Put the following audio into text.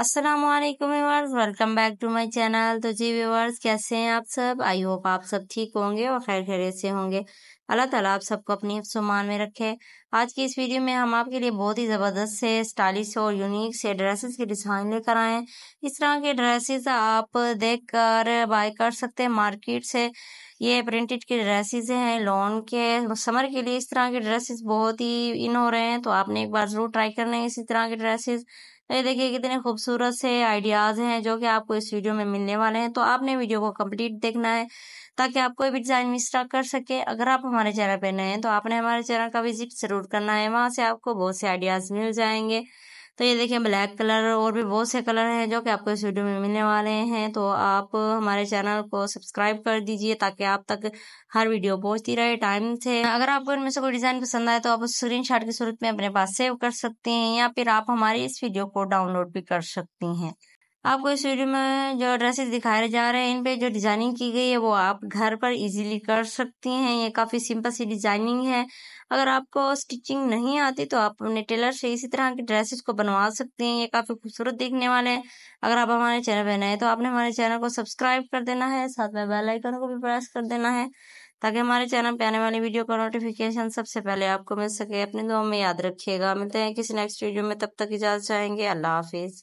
Aslam viewers welcome back to my channel तो जी viewers कैसे हैं आप सब आई होप आप सब ठीक होंगे और खैर खैर से होंगे अल्लाह ताला आप सबको अपनी सुमान में रखे आज की इस वीडियो में हम आपके लिए बहुत ही ज़बरदस्त से स्टाइलिश और यूनिक से ड्रेसेस के डिज़ाइन लेकर आए हैं इस तरह के ड्रेसेस आप देख कर बाय कर सकते हैं मार्केट से ये प्रिंटेड के ड्रेसेस हैं लॉन के समर के लिए इस तरह के ड्रेसेस बहुत ही इन हो रहे हैं तो आपने एक बार ज़रूर ट्राई करना है इसी तरह के ड्रेसेस ये देखिए कितने खूबसूरत से आइडियाज़ हैं जो कि आपको इस वीडियो में मिलने वाले हैं तो आपने वीडियो को कंप्लीट देखना है ताकि आप कोई भी डिज़ाइन मिश्रा कर सके अगर आप हमारे चैनल पर नए हैं तो आपने हमारे चैनल का विजिट ज़रूर करना है वहां से आपको बहुत से आइडियाज़ मिल जाएंगे तो ये देखिए ब्लैक कलर और भी बहुत से कलर हैं जो कि आपको इस वीडियो में मिलने वाले हैं तो आप हमारे चैनल को सब्सक्राइब कर दीजिए ताकि आप तक हर वीडियो पहुंचती रहे टाइम से अगर आपको इनमें से कोई डिज़ाइन पसंद आए तो आप उस स्क्रीन की सूरत में अपने पास सेव कर सकते हैं या फिर आप हमारी इस वीडियो को डाउनलोड भी कर सकती हैं आपको इस वीडियो में जो ड्रेसेस दिखाए जा रहे हैं इन पे जो डिजाइनिंग की गई है वो आप घर पर इजीली कर सकती हैं ये काफी सिंपल सी डिजाइनिंग है अगर आपको स्टिचिंग नहीं आती तो आप अपने टेलर से इसी तरह के ड्रेसेस को बनवा सकती हैं ये काफी खूबसूरत दिखने वाले हैं अगर आप हमारे चैनल पर नए तो आपने हमारे चैनल को सब्सक्राइब कर देना है साथ में बेल आइकन को भी प्रेस कर देना है ताकि हमारे चैनल पे आने वाली वीडियो का नोटिफिकेशन सबसे पहले आपको मिल सके अपने दुआ में याद रखिएगा मिलते हैं किसी नेक्स्ट वीडियो में तब तक इजाजत चाहेंगे अल्लाह हाफिज़